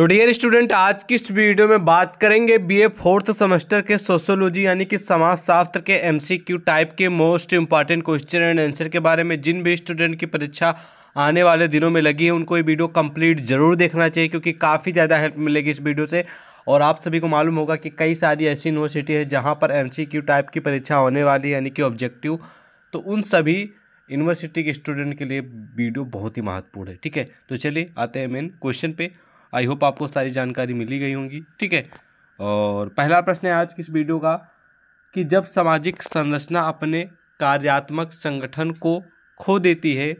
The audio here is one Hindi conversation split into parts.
तो डियर स्टूडेंट आज की इस वीडियो में बात करेंगे बीए फोर्थ सेमेस्टर के सोशोलॉजी यानी कि समाजशास्त्र के एमसीक्यू टाइप के most important question and answer के बारे में जिन भी स्टूडेंट की परीक्षा आने वाले दिनों में लगी है उनको ये वीडियो कंप्लीट जरूर देखना चाहिए क्योंकि काफ़ी ज़्यादा हेल्प मिलेगी इस वीडियो से और आप सभी को मालूम होगा कि कई सारी ऐसी यूनिवर्सिटी है जहाँ पर एम टाइप की परीक्षा होने वाली यानी कि ऑब्जेक्टिव तो उन सभी यूनिवर्सिटी के स्टूडेंट के लिए वीडियो बहुत ही महत्वपूर्ण है ठीक है तो चलिए आते हैं मेन क्वेश्चन पर आई होप आपको सारी जानकारी मिली गई होंगी ठीक है और पहला प्रश्न है आज की इस वीडियो का कि जब सामाजिक संरचना अपने कार्यात्मक संगठन को खो देती है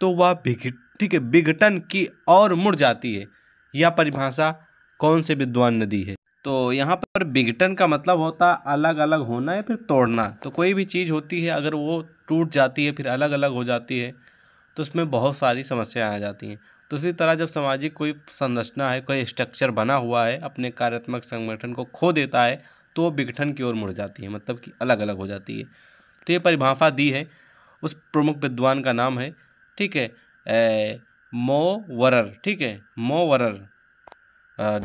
तो वह विघट ठीक है विघटन की ओर मुड़ जाती है यह परिभाषा कौन से विद्वान ने दी है तो यहाँ पर विघटन का मतलब होता है अलग अलग होना या फिर तोड़ना तो कोई भी चीज़ होती है अगर वो टूट जाती है फिर अलग अलग हो जाती है तो उसमें बहुत सारी समस्याएं आ जाती हैं दूसरी तरह जब सामाजिक कोई संरचना है कोई स्ट्रक्चर बना हुआ है अपने कार्यात्मक संगठन को खो देता है तो विघटन की ओर मुड़ जाती है मतलब कि अलग अलग हो जाती है तो ये परिभाषा दी है उस प्रमुख विद्वान का नाम है ठीक है ए, मो वरर ठीक है मो वरर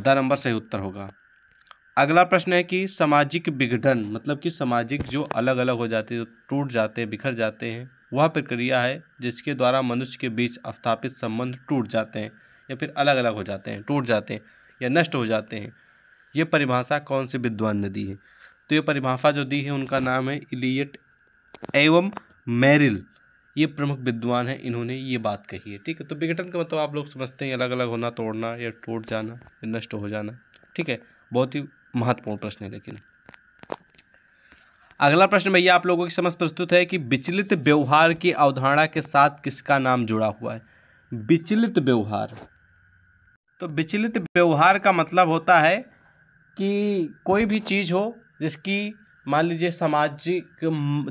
द नंबर सही उत्तर होगा अगला प्रश्न है कि सामाजिक विघटन मतलब कि सामाजिक जो अलग अलग हो जाते हैं टूट जाते हैं बिखर जाते हैं वह प्रक्रिया है जिसके द्वारा मनुष्य के बीच स्थापित संबंध टूट जाते हैं या फिर अलग अलग हो जाते हैं टूट जाते हैं या नष्ट हो जाते हैं ये परिभाषा कौन से विद्वान ने दी है तो ये परिभाषा जो दी है उनका नाम है इलियट एवं मैरिल ये प्रमुख विद्वान हैं इन्होंने ये बात कही है ठीक है तो विघटन का मतलब आप लोग समझते हैं अलग अलग होना तोड़ना या टूट जाना या नष्ट हो जाना ठीक है बहुत ही महत्वपूर्ण प्रश्न है लेकिन अगला प्रश्न भैया आप लोगों की समझ प्रस्तुत है कि विचलित व्यवहार की अवधारणा के साथ किसका नाम जुड़ा हुआ है विचलित व्यवहार तो विचलित व्यवहार का मतलब होता है कि कोई भी चीज़ हो जिसकी मान लीजिए सामाजिक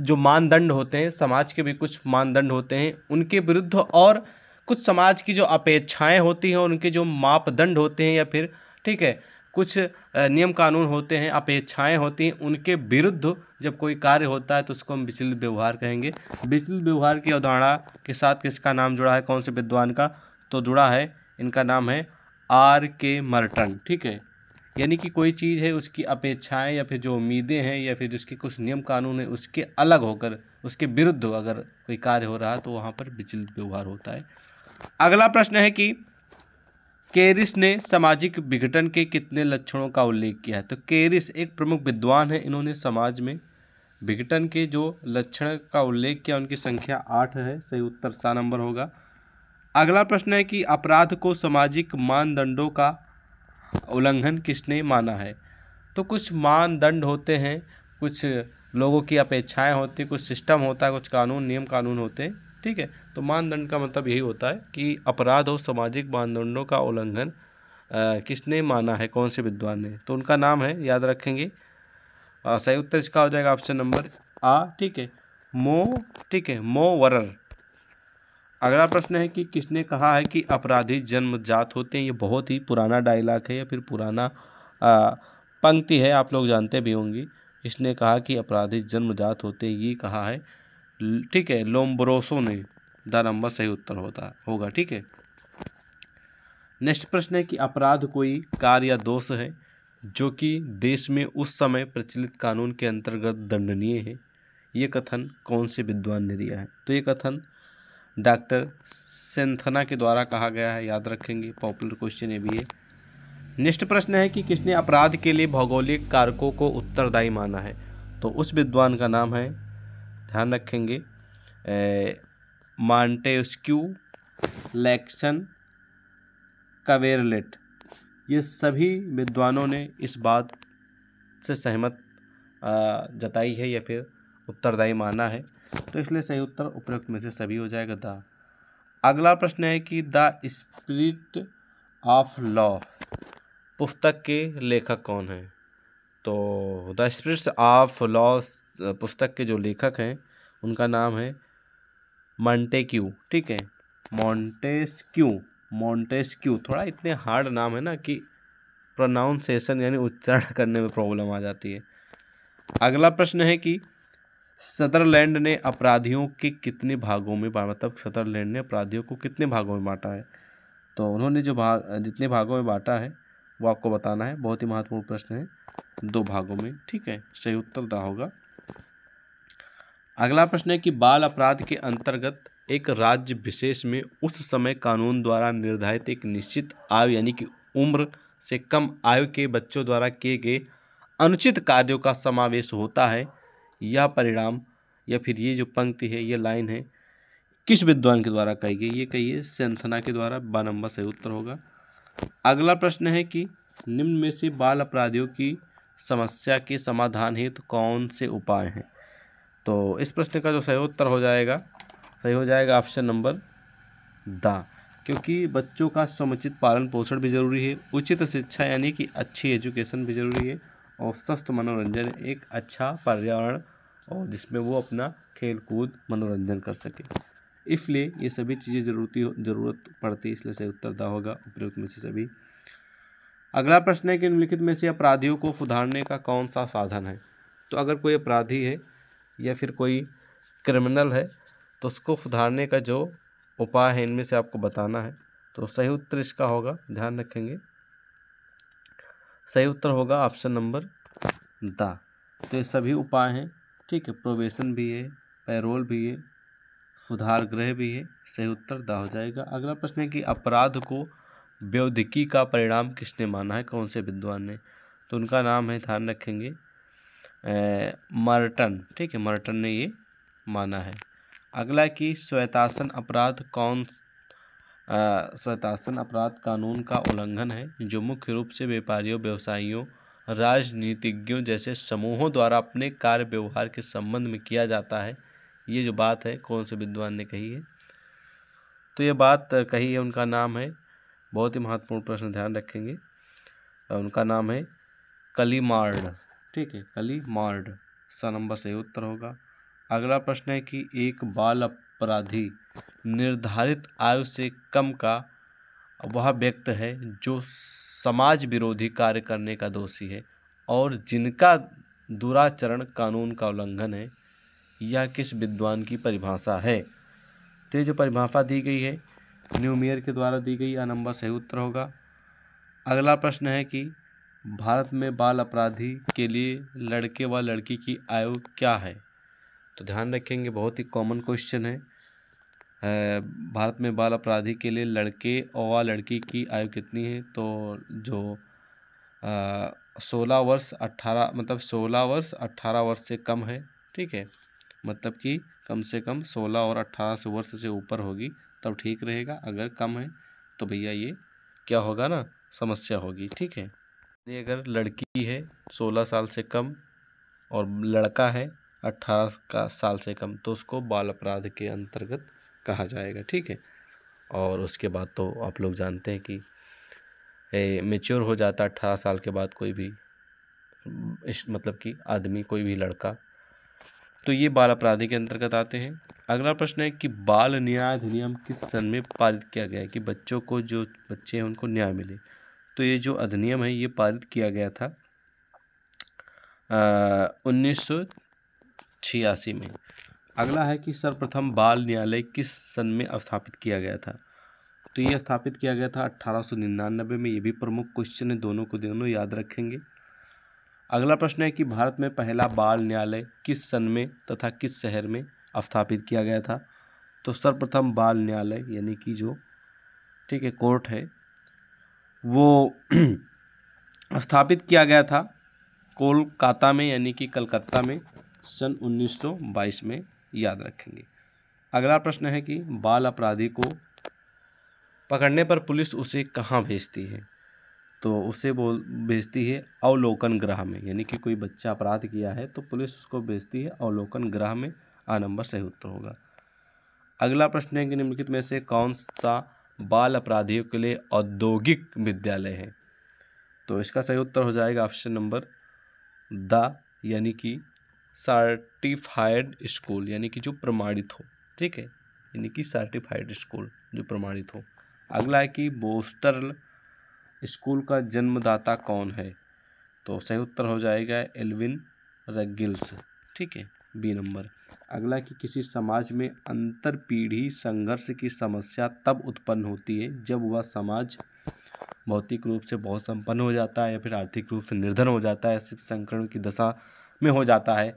जो मानदंड होते हैं समाज के भी कुछ मानदंड होते हैं उनके विरुद्ध और कुछ समाज की जो अपेक्षाएं होती हैं उनके जो मापदंड होते हैं या फिर ठीक है कुछ नियम कानून होते हैं अपेक्षाएँ होती हैं उनके विरुद्ध जब कोई कार्य होता है तो उसको हम विचलित व्यवहार कहेंगे विचलित व्यवहार की अवधारणा के साथ किसका नाम जुड़ा है कौन से विद्वान का तो जुड़ा है इनका नाम है आर के मर्टन ठीक है यानी कि कोई चीज़ है उसकी अपेक्षाएं या फिर जो उम्मीदें हैं या फिर उसके कुछ नियम कानून है उसके अलग होकर उसके विरुद्ध अगर कोई कार्य हो रहा है तो वहाँ पर विचलित व्यवहार होता है अगला प्रश्न है कि केरिस ने सामाजिक विघटन के कितने लक्षणों का उल्लेख किया है तो केरिस एक प्रमुख विद्वान है इन्होंने समाज में विघटन के जो लक्षण का उल्लेख किया उनकी संख्या आठ है सही उत्तर सा नंबर होगा अगला प्रश्न है कि अपराध को सामाजिक मानदंडों का उल्लंघन किसने माना है तो कुछ मानदंड होते हैं कुछ लोगों की अपेक्षाएं होती कुछ सिस्टम होता है कुछ कानून नियम कानून होते हैं ठीक है तो मानदंड का मतलब यही होता है कि अपराध और सामाजिक मानदंडों का उल्लंघन किसने माना है कौन से विद्वान ने तो उनका नाम है याद रखेंगे सही उत्तर इसका हो जाएगा ऑप्शन नंबर आ ठीक है मो ठीक है मो वरर अगला प्रश्न है कि किसने कहा है कि अपराधी जन्मजात होते हैं ये बहुत ही पुराना डायलॉग है या फिर पुराना पंक्ति है आप लोग जानते भी होंगी इसने कहा कि अपराधी जन्मजात होते हैं ये कहा है ठीक है लोम्ब्रोसो ने द नंबर सही उत्तर होता होगा ठीक है नेक्स्ट प्रश्न है कि अपराध कोई कार्य या दोष है जो कि देश में उस समय प्रचलित कानून के अंतर्गत दंडनीय है ये कथन कौन से विद्वान ने दिया है तो ये कथन डॉक्टर सेंथना के द्वारा कहा गया है याद रखेंगे पॉपुलर क्वेश्चन ये भी है नेक्स्ट प्रश्न है कि किसने अपराध के लिए भौगोलिक कारकों को उत्तरदायी माना है तो उस विद्वान का नाम है ध्यान रखेंगे मांटेस्क्यू लैक्सन कवेरलेट ये सभी विद्वानों ने इस बात से सहमत जताई है या फिर उत्तरदायी माना है तो इसलिए सही उत्तर उपयुक्त में से सभी हो जाएगा द अगला प्रश्न है कि द स्पिरिट ऑफ लॉ पुस्तक के लेखक कौन हैं तो द स्प्रिट्स ऑफ लॉ पुस्तक के जो लेखक हैं उनका नाम है मॉन्टेक्यू ठीक है मॉन्टेस्क्यू मॉन्टेस्क्यू थोड़ा इतने हार्ड नाम है ना कि प्रोनाउंसिएशन यानी उच्चारण करने में प्रॉब्लम आ जाती है अगला प्रश्न है कि सदरलैंड ने अपराधियों के कितने भागों में मतलब सदरलैंड ने अपराधियों को कितने भागों में बांटा है तो उन्होंने जो भाग जितने भागों में बांटा है वो आपको बताना है बहुत ही महत्वपूर्ण प्रश्न है दो भागों में ठीक है सही उत्तर दा तो होगा अगला प्रश्न है कि बाल अपराध के अंतर्गत एक राज्य विशेष में उस समय कानून द्वारा निर्धारित एक निश्चित आयु यानी कि उम्र से कम आयु के बच्चों द्वारा किए गए अनुचित कार्यों का समावेश होता है यह परिणाम या फिर ये जो पंक्ति है ये लाइन है किस विद्वान के द्वारा कही गई ये कहिए सेंथना के द्वारा ब नंबर सही उत्तर होगा अगला प्रश्न है कि निम्न में से बाल अपराधियों की समस्या के समाधान हेतु तो कौन से उपाय हैं तो इस प्रश्न का जो सही उत्तर हो जाएगा सही हो जाएगा ऑप्शन नंबर द क्योंकि बच्चों का समुचित पालन पोषण भी जरूरी है उचित शिक्षा यानी कि अच्छी एजुकेशन भी जरूरी है और स्वस्थ मनोरंजन एक अच्छा पर्यावरण और जिसमें वो अपना खेल कूद मनोरंजन कर सके इसलिए ये सभी चीज़ें जरूरती जरूरत पड़ती इसलिए सही उत्तर दा होगा उपयुक्त में से सभी अगला प्रश्न है कि निम्नलिखित में से अपराधियों को सुधारने का कौन सा साधन है तो अगर कोई अपराधी है या फिर कोई क्रिमिनल है तो उसको सुधारने का जो उपाय है इनमें से आपको बताना है तो सही उत्तर इसका होगा ध्यान रखेंगे सही उत्तर होगा ऑप्शन नंबर द तो ये सभी उपाय हैं ठीक है प्रोबेशन भी है पैरोल भी है सुधार गृह भी है सही उत्तर दा हो जाएगा अगला प्रश्न है कि अपराध को व्यवधिकी का परिणाम किसने माना है कौन से विद्वान ने तो उनका नाम है ध्यान रखेंगे मर्टन ठीक है मर्टन ने ये माना है अगला कि श्वेतासन अपराध कौन श्वेतासन अपराध कानून का उल्लंघन है जो मुख्य रूप से व्यापारियों व्यवसायियों राजनीतिज्ञों जैसे समूहों द्वारा अपने कार्य व्यवहार के संबंध में किया जाता है ये जो बात है कौन से विद्वान ने कही है तो ये बात कही है उनका नाम है बहुत ही महत्वपूर्ण प्रश्न ध्यान रखेंगे उनका नाम है कलीमार्ड ठीक है कली मार्ड सा नंबर सही उत्तर होगा अगला प्रश्न है कि एक बाल अपराधी निर्धारित आयु से कम का वह व्यक्त है जो समाज विरोधी कार्य करने का दोषी है और जिनका दुराचरण कानून का उल्लंघन है यह किस विद्वान की परिभाषा है तो जो परिभाषा दी गई है न्यूमियर के द्वारा दी गई यह नंबर सही उत्तर होगा अगला प्रश्न है कि भारत में बाल अपराधी के लिए लड़के व लड़की की आयु क्या है तो ध्यान रखेंगे बहुत ही कॉमन क्वेश्चन है भारत में बाल अपराधी के लिए लड़के व लड़की की आयु कितनी है तो जो सोलह वर्ष अट्ठारह मतलब सोलह वर्ष अट्ठारह वर्ष से कम है ठीक है मतलब कि कम से कम सोलह और अट्ठारह से वर्ष से ऊपर होगी तब ठीक रहेगा अगर कम है तो भैया ये क्या होगा ना समस्या होगी ठीक है अगर लड़की है सोलह साल से कम और लड़का है अट्ठारह का साल से कम तो उसको बाल अपराध के अंतर्गत कहा जाएगा ठीक है और उसके बाद तो आप लोग जानते हैं कि मेच्योर हो जाता है अट्ठारह साल के बाद कोई भी इस मतलब कि आदमी कोई भी लड़का तो ये बाल अपराधी के अंतर्गत आते हैं अगला प्रश्न है कि बाल न्याय अधिनियम किस सन में पारित किया गया है कि बच्चों को जो बच्चे हैं उनको न्याय मिले तो ये जो अधिनियम है ये पारित किया गया था उन्नीस छियासी में अगला है कि सर्वप्रथम बाल न्यायालय किस सन में स्थापित किया गया था तो ये स्थापित किया गया था अट्ठारह में ये भी प्रमुख क्वेश्चन है दोनों को दोनों याद रखेंगे अगला प्रश्न है कि भारत में पहला बाल न्यायालय किस सन में तथा किस शहर में स्थापित किया गया था तो सर्वप्रथम बाल न्यायालय यानी कि जो ठीक है कोर्ट है वो स्थापित किया गया था कोलकाता में यानी कि कलकत्ता में सन 1922 में याद रखेंगे अगला प्रश्न है कि बाल अपराधी को पकड़ने पर पुलिस उसे कहाँ भेजती है तो उसे बोल भेजती है अवलोकन ग्रह में यानी कि कोई बच्चा अपराध किया है तो पुलिस उसको भेजती है अवलोकन ग्रह में आ नंबर सही उत्तर होगा अगला प्रश्न है कि निम्नलिखित में से कौन सा बाल अपराधियों के लिए औद्योगिक विद्यालय है तो इसका सही उत्तर हो जाएगा ऑप्शन नंबर द यानी कि सर्टिफाइड स्कूल यानी कि जो प्रमाणित हो ठीक है यानी कि सर्टिफाइड स्कूल जो प्रमाणित हो अगला है कि बोस्टर स्कूल का जन्मदाता कौन है तो सही उत्तर हो जाएगा एलविन रगिल्स ठीक है बी नंबर अगला कि किसी समाज में अंतर पीढ़ी संघर्ष की समस्या तब उत्पन्न होती है जब वह समाज भौतिक रूप से बहुत संपन्न हो जाता है या फिर आर्थिक रूप से निर्धन हो जाता है सिर्फ संक्रमण की दशा में हो जाता है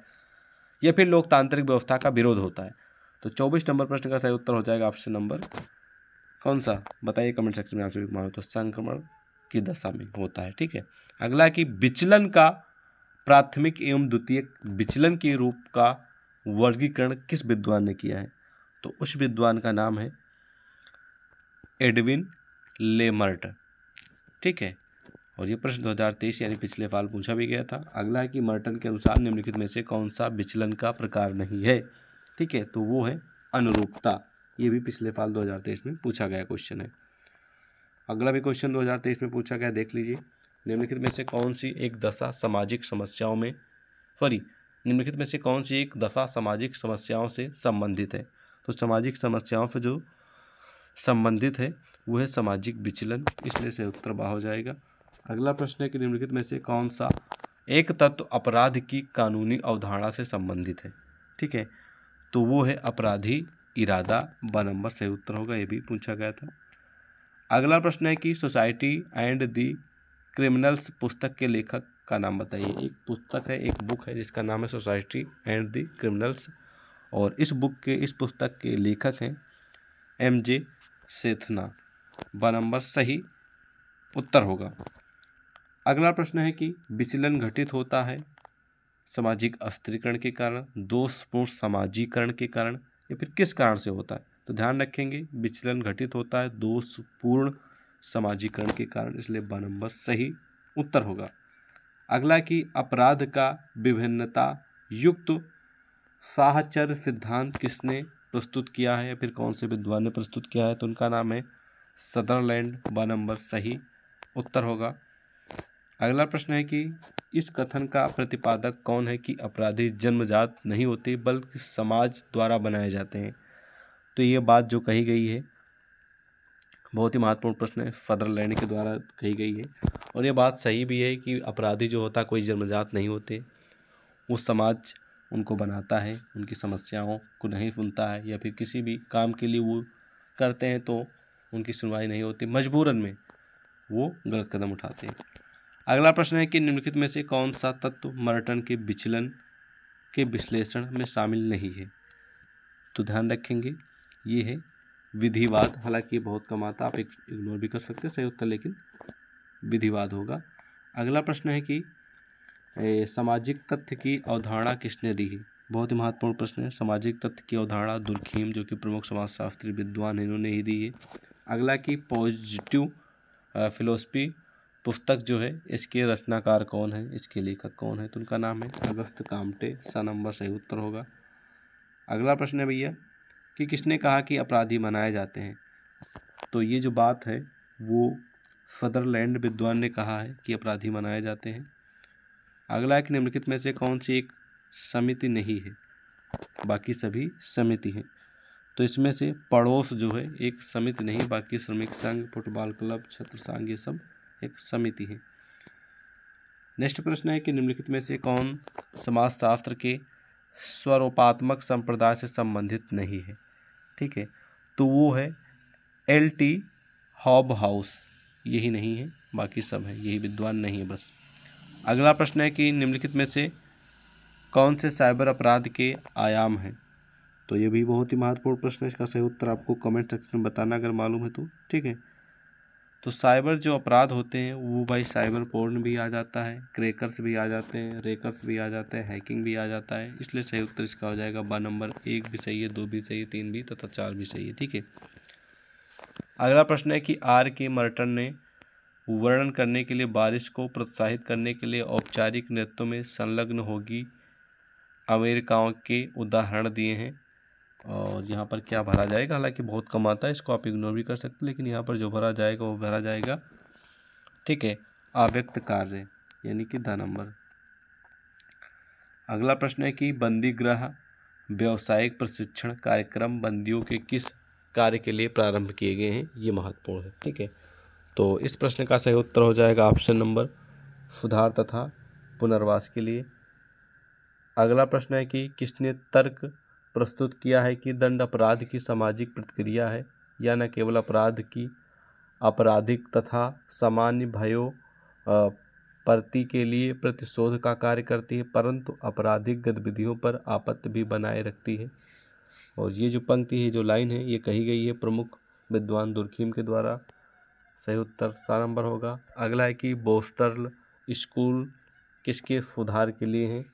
या फिर लोकतांत्रिक व्यवस्था का विरोध होता है तो चौबीस नंबर प्रश्न का सही उत्तर हो जाएगा ऑप्शन नंबर कौन सा बताइए कमेंट सेक्शन में आपसे मानो तो संक्रमण की दशा में होता है ठीक है अगला कि विचलन का प्राथमिक एवं द्वितीयक विचलन के रूप का वर्गीकरण किस विद्वान ने किया है तो उस विद्वान का नाम है एडविन लेमर्ट ठीक है और ये प्रश्न 2023 यानी पिछले साल पूछा भी गया था अगला है कि मर्टन के अनुसार निम्नलिखित में से कौन सा विचलन का प्रकार नहीं है ठीक है तो वो है अनुरूपता ये भी पिछले साल 2023 में पूछा गया क्वेश्चन है अगला भी क्वेश्चन 2023 में पूछा गया देख लीजिए निम्नलिखित में से कौन सी एक दशा सामाजिक समस्याओं में सॉरी निम्नलिखित में से कौन सी एक दशा सामाजिक समस्याओं से संबंधित है तो सामाजिक समस्याओं से जो संबंधित है वह है सामाजिक विचलन इसलिए से उत्तर बाह हो जाएगा अगला प्रश्न है कि निम्नलिखित में से कौन सा एक तत्व अपराध की कानूनी अवधारणा से संबंधित है ठीक है तो वो है अपराधी इरादा ब नंबर सही उत्तर होगा ये भी पूछा गया था अगला प्रश्न है कि सोसाइटी एंड दी क्रिमिनल्स पुस्तक के लेखक का नाम बताइए एक पुस्तक है एक बुक है जिसका नाम है सोसाइटी एंड द क्रिमिनल्स और इस बुक के इस पुस्तक के लेखक हैं एम जे सेथना ब नंबर सही उत्तर होगा अगला प्रश्न है कि विचलन घटित होता है सामाजिक अस्त्रीकरण के कारण दोषपूर्ण समाजीकरण के कारण या फिर किस कारण से होता है तो ध्यान रखेंगे विचलन घटित होता है दोषपूर्ण समाजीकरण के कारण इसलिए ब नंबर सही उत्तर होगा अगला कि अपराध का विभिन्नता युक्त साहचर्य सिद्धांत किसने प्रस्तुत किया है फिर कौन से विद्वान ने प्रस्तुत किया है तो उनका नाम है सदरलैंड व नंबर सही उत्तर होगा अगला प्रश्न है कि इस कथन का प्रतिपादक कौन है कि अपराधी जन्मजात नहीं होते बल्कि समाज द्वारा बनाए जाते हैं तो ये बात जो कही गई है बहुत ही महत्वपूर्ण प्रश्न है सदरलैंड के द्वारा कही गई है और ये बात सही भी है कि अपराधी जो होता कोई जन्मजात नहीं होते वो समाज उनको बनाता है उनकी समस्याओं को नहीं सुनता है या फिर किसी भी काम के लिए वो करते हैं तो उनकी सुनवाई नहीं होती मजबूरन में वो गलत कदम उठाते हैं अगला प्रश्न है कि निम्नलिखित में से कौन सा तत्व मर्टन के विचलन के विश्लेषण में शामिल नहीं है तो ध्यान रखेंगे ये है विधिवाद हालांकि ये बहुत कम आता आप इग्नोर भी कर सकते हैं सही उत्तर लेकिन विधिवाद होगा अगला प्रश्न है कि सामाजिक तथ्य की अवधारणा किसने दी है बहुत ही महत्वपूर्ण प्रश्न है सामाजिक तथ्य की अवधारणा दुर्खीम जो कि प्रमुख समाजशास्त्री विद्वान इन्होंने ही दी है अगला कि पॉजिटिव फिलोसफी पुस्तक जो है इसके रचनाकार कौन है इसके लेखक कौन है तो उनका नाम है अगस्त कामटे सन नंबर सही उत्तर होगा अगला प्रश्न है भैया कि किसने कहा कि अपराधी मनाए जाते हैं तो ये जो बात है वो सदरलैंड विद्वान ने कहा है कि अपराधी मनाए जाते हैं अगला कि निम्नलिखित में से कौन सी एक समिति नहीं है बाकी सभी समिति हैं तो इसमें से पड़ोस जो है एक समिति नहीं बाकी श्रमिक संघ फुटबॉल क्लब छत्र संघ ये सब एक समिति है नेक्स्ट प्रश्न है कि निम्नलिखित में से कौन समाजशास्त्र के स्वरूपात्मक संप्रदाय से संबंधित नहीं है ठीक है तो वो है एल टी हॉब हाउस यही नहीं है बाकी सब है यही विद्वान नहीं है बस अगला प्रश्न है कि निम्नलिखित में से कौन से साइबर अपराध के आयाम हैं तो ये भी बहुत ही महत्वपूर्ण प्रश्न है इसका सही उत्तर आपको कमेंट सेक्शन में बताना अगर मालूम है तो ठीक है तो साइबर जो अपराध होते हैं वो भाई साइबर पोर्न भी आ जाता है क्रेकर्स भी आ जाते हैं रेकर्स भी आ जाते हैं हैकिंग भी आ जाता है इसलिए सही उत्तर इसका हो जाएगा ब नंबर एक भी सही है दो भी सही है तीन भी तथा चार भी सही है ठीक है अगला प्रश्न है कि आर के मर्टन ने वर्णन करने के लिए बारिश को प्रोत्साहित करने के लिए औपचारिक नृत्यों में संलग्न होगी अमेरिकाओं के उदाहरण दिए हैं और यहाँ पर क्या भरा जाएगा हालांकि बहुत कम आता है इसको आप इग्नोर भी कर सकते लेकिन यहाँ पर जो भरा जाएगा वो भरा जाएगा ठीक है आव्यक्त कार्य यानी कि द नंबर अगला प्रश्न है कि बंदी ग्रह व्यावसायिक प्रशिक्षण कार्यक्रम बंदियों के किस कार्य के लिए प्रारंभ किए गए हैं ये महत्वपूर्ण है ठीक है तो इस प्रश्न का सही उत्तर हो जाएगा ऑप्शन नंबर सुधार तथा पुनर्वास के लिए अगला प्रश्न है कि किसने तर्क प्रस्तुत किया है कि दंड अपराध की सामाजिक प्रतिक्रिया है या न केवल अपराध की आपराधिक तथा सामान्य भयों प्रति के लिए प्रतिशोध का कार्य करती है परंतु आपराधिक गतिविधियों पर आपत्ति भी बनाए रखती है और ये जो पंक्ति है जो लाइन है ये कही गई है प्रमुख विद्वान दुर्खीम के द्वारा सही उत्तर सारा नंबर होगा अगला है कि बोस्टर्ल स्कूल किसके सुधार के लिए हैं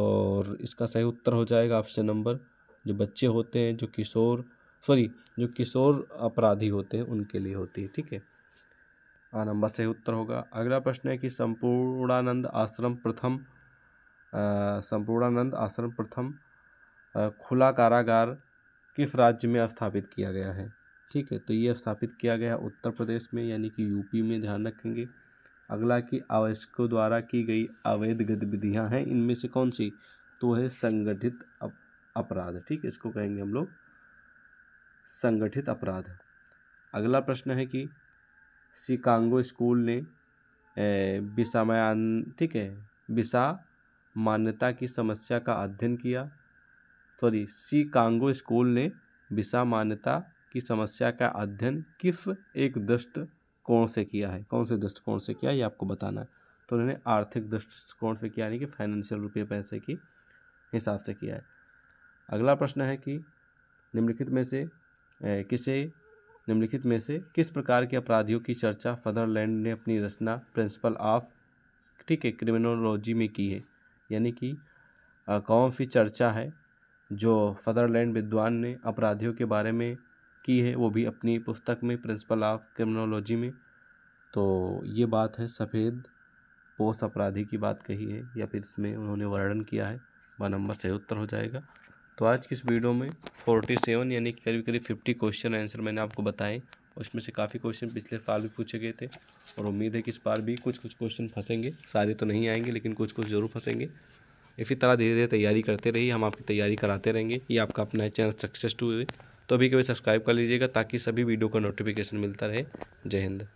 और इसका सही उत्तर हो जाएगा ऑप्शन नंबर जो बच्चे होते हैं जो किशोर सॉरी जो किशोर अपराधी होते हैं उनके लिए होती है ठीक है आ नंबर सही उत्तर होगा अगला प्रश्न है कि संपूर्णानंद आश्रम प्रथम संपूर्णानंद आश्रम प्रथम खुला कारागार किस राज्य में स्थापित किया गया है ठीक है तो ये स्थापित किया गया उत्तर प्रदेश में यानी कि यूपी में ध्यान रखेंगे अगला कि आवश्यकों द्वारा की गई अवैध गतिविधियाँ हैं इनमें से कौन सी तो है संगठित अपराध ठीक इसको कहेंगे हम लोग संगठित अपराध अगला प्रश्न है कि शिकांगो स्कूल ने विषामयान ठीक है विषा मान्यता की समस्या का अध्ययन किया सॉरी सी कांगो स्कूल ने विषामान्यता की समस्या का अध्ययन किस एक दृष्ट से किया है कौन से दृष्टिकोण से किया है ये आपको बताना है तो उन्होंने आर्थिक दृष्टिकोण से किया यानी कि फाइनेंशियल रुपये पैसे की हिसाब से किया है अगला प्रश्न है कि निम्नलिखित में से ए, किसे निम्नलिखित में से किस प्रकार के अपराधियों की चर्चा फदरलैंड ने अपनी रचना प्रिंसिपल ऑफ ठीक है क्रिमिनोलॉजी में की है यानी कि कौन सी चर्चा है जो फदरलैंड विद्वान ने अपराधियों के बारे में की है वो भी अपनी पुस्तक में प्रिंसिपल ऑफ क्रिमिनोलॉजी में तो ये बात है सफ़ेद पोष अपराधी की बात कही है या फिर इसमें उन्होंने वर्णन किया है वह नंबर सही उत्तर हो जाएगा तो आज की इस वीडियो में फोर्टी सेवन यानी कि करीब करीब फिफ्टी क्वेश्चन आंसर मैंने आपको बताए उसमें से काफ़ी क्वेश्चन पिछले साल भी पूछे गए थे और उम्मीद है कि इस बार भी कुछ कुछ क्वेश्चन फंसेंगे सारे तो नहीं आएंगे लेकिन कुछ कुछ ज़रूर फंसेंगे इसी तरह धीरे धीरे तैयारी करते रहिए हम आपकी तैयारी कराते रहेंगे ये आपका अपना चैनल सक्सेस टू तो अभी कभी सब्सक्राइब कर लीजिएगा ताकि सभी वीडियो का नोटिफिकेशन मिलता रहे जय हिंद